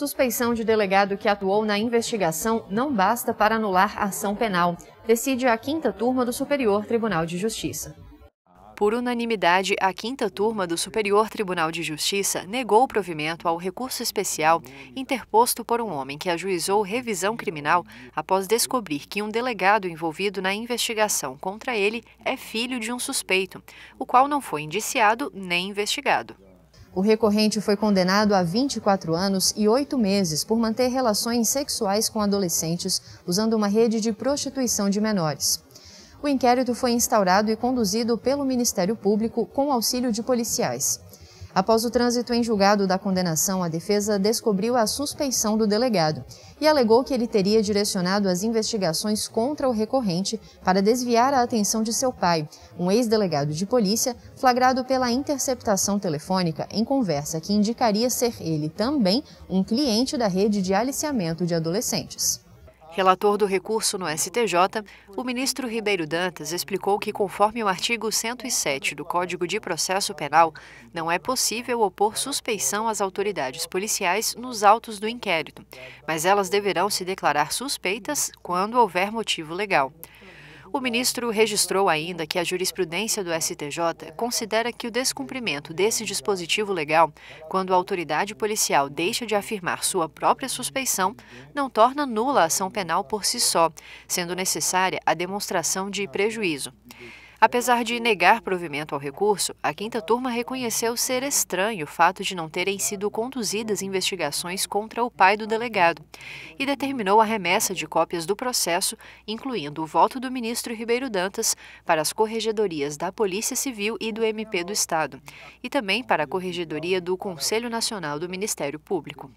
Suspeição de delegado que atuou na investigação não basta para anular ação penal, decide a quinta turma do Superior Tribunal de Justiça. Por unanimidade, a quinta turma do Superior Tribunal de Justiça negou o provimento ao recurso especial interposto por um homem que ajuizou revisão criminal após descobrir que um delegado envolvido na investigação contra ele é filho de um suspeito, o qual não foi indiciado nem investigado. O recorrente foi condenado a 24 anos e 8 meses por manter relações sexuais com adolescentes usando uma rede de prostituição de menores. O inquérito foi instaurado e conduzido pelo Ministério Público com auxílio de policiais. Após o trânsito em julgado da condenação, a defesa descobriu a suspeição do delegado e alegou que ele teria direcionado as investigações contra o recorrente para desviar a atenção de seu pai, um ex-delegado de polícia, flagrado pela interceptação telefônica em conversa que indicaria ser ele também um cliente da rede de aliciamento de adolescentes. Relator do recurso no STJ, o ministro Ribeiro Dantas explicou que, conforme o artigo 107 do Código de Processo Penal, não é possível opor suspeição às autoridades policiais nos autos do inquérito, mas elas deverão se declarar suspeitas quando houver motivo legal. O ministro registrou ainda que a jurisprudência do STJ considera que o descumprimento desse dispositivo legal, quando a autoridade policial deixa de afirmar sua própria suspeição, não torna nula a ação penal por si só, sendo necessária a demonstração de prejuízo. Apesar de negar provimento ao recurso, a quinta turma reconheceu ser estranho o fato de não terem sido conduzidas investigações contra o pai do delegado e determinou a remessa de cópias do processo, incluindo o voto do ministro Ribeiro Dantas, para as corregedorias da Polícia Civil e do MP do Estado, e também para a corregedoria do Conselho Nacional do Ministério Público.